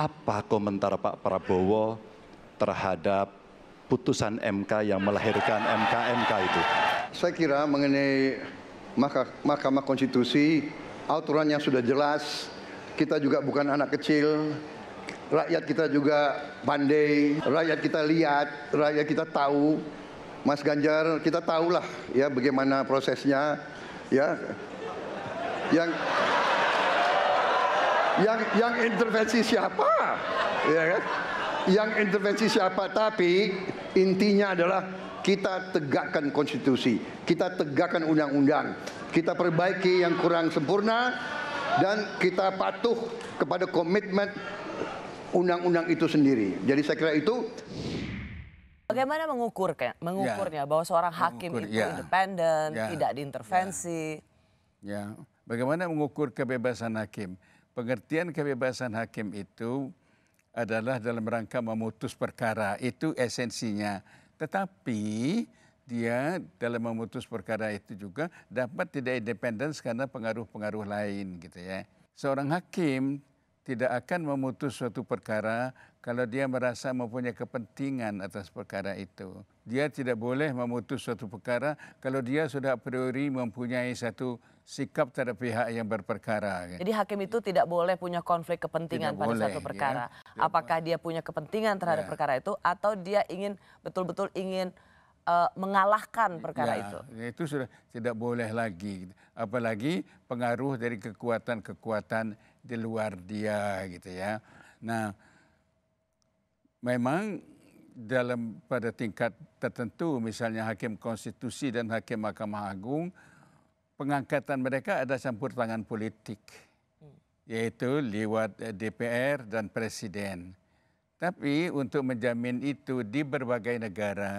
apa komentar Pak Prabowo terhadap putusan MK yang melahirkan MK-MK itu? Saya kira mengenai Mahkamah Konstitusi, aturan yang sudah jelas, kita juga bukan anak kecil, rakyat kita juga pandai, rakyat kita lihat, rakyat kita tahu, Mas Ganjar kita tahulah ya bagaimana prosesnya ya yang yang yang intervensi siapa ya kan yang intervensi siapa tapi intinya adalah kita tegakkan konstitusi kita tegakkan undang-undang kita perbaiki yang kurang sempurna dan kita patuh kepada komitmen undang-undang itu sendiri jadi saya kira itu Bagaimana mengukurnya, mengukurnya ya. bahwa seorang hakim Mengukur, itu ya. independen, ya. tidak diintervensi? Ya. ya, bagaimana mengukur kebebasan hakim? pengertian kebebasan hakim itu adalah dalam rangka memutus perkara. Itu esensinya. Tetapi dia dalam memutus perkara itu juga dapat tidak independen karena pengaruh-pengaruh lain gitu ya. Seorang hakim tidak akan memutus suatu perkara kalau dia merasa mempunyai kepentingan atas perkara itu. Dia tidak boleh memutus suatu perkara kalau dia sudah priori mempunyai satu sikap terhadap pihak yang berperkara. Jadi hakim itu tidak boleh punya konflik kepentingan tidak pada boleh, satu ya. perkara. Ya. Apakah dia punya kepentingan terhadap ya. perkara itu atau dia ingin betul-betul ingin e, mengalahkan perkara ya, itu? Ya, itu sudah tidak boleh lagi. Apalagi pengaruh dari kekuatan-kekuatan di luar dia gitu ya. Nah, memang dalam pada tingkat tertentu misalnya hakim konstitusi dan hakim Mahkamah Agung pengangkatan mereka ada campur tangan politik hmm. yaitu lewat eh, DPR dan presiden. Tapi untuk menjamin itu di berbagai negara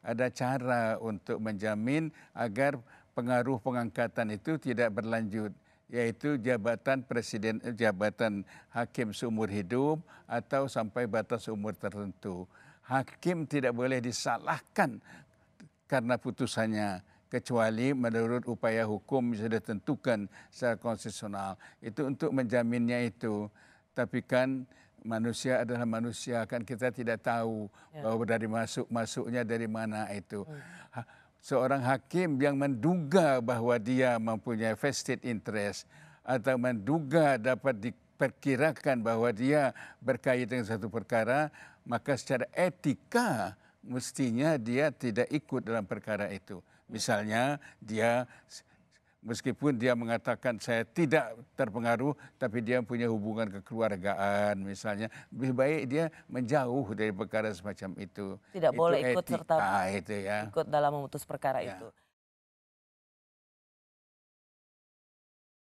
ada cara untuk menjamin agar pengaruh pengangkatan itu tidak berlanjut yaitu jabatan presiden eh, jabatan hakim seumur hidup atau sampai batas umur tertentu. Hakim tidak boleh disalahkan karena putusannya kecuali menurut upaya hukum yang sudah ditentukan secara konstitusional. Itu untuk menjaminnya itu. Tapi kan manusia adalah manusia kan kita tidak tahu ya. bahwa dari masuk masuknya dari mana itu. Hmm seorang hakim yang menduga bahwa dia mempunyai vested interest atau menduga dapat diperkirakan bahwa dia berkait dengan satu perkara, maka secara etika mestinya dia tidak ikut dalam perkara itu. Misalnya dia meskipun dia mengatakan saya tidak terpengaruh, tapi dia punya hubungan kekeluargaan misalnya, lebih baik dia menjauh dari perkara semacam itu. Tidak itu boleh ikut etika, serta itu ya. ikut dalam memutus perkara ya. itu.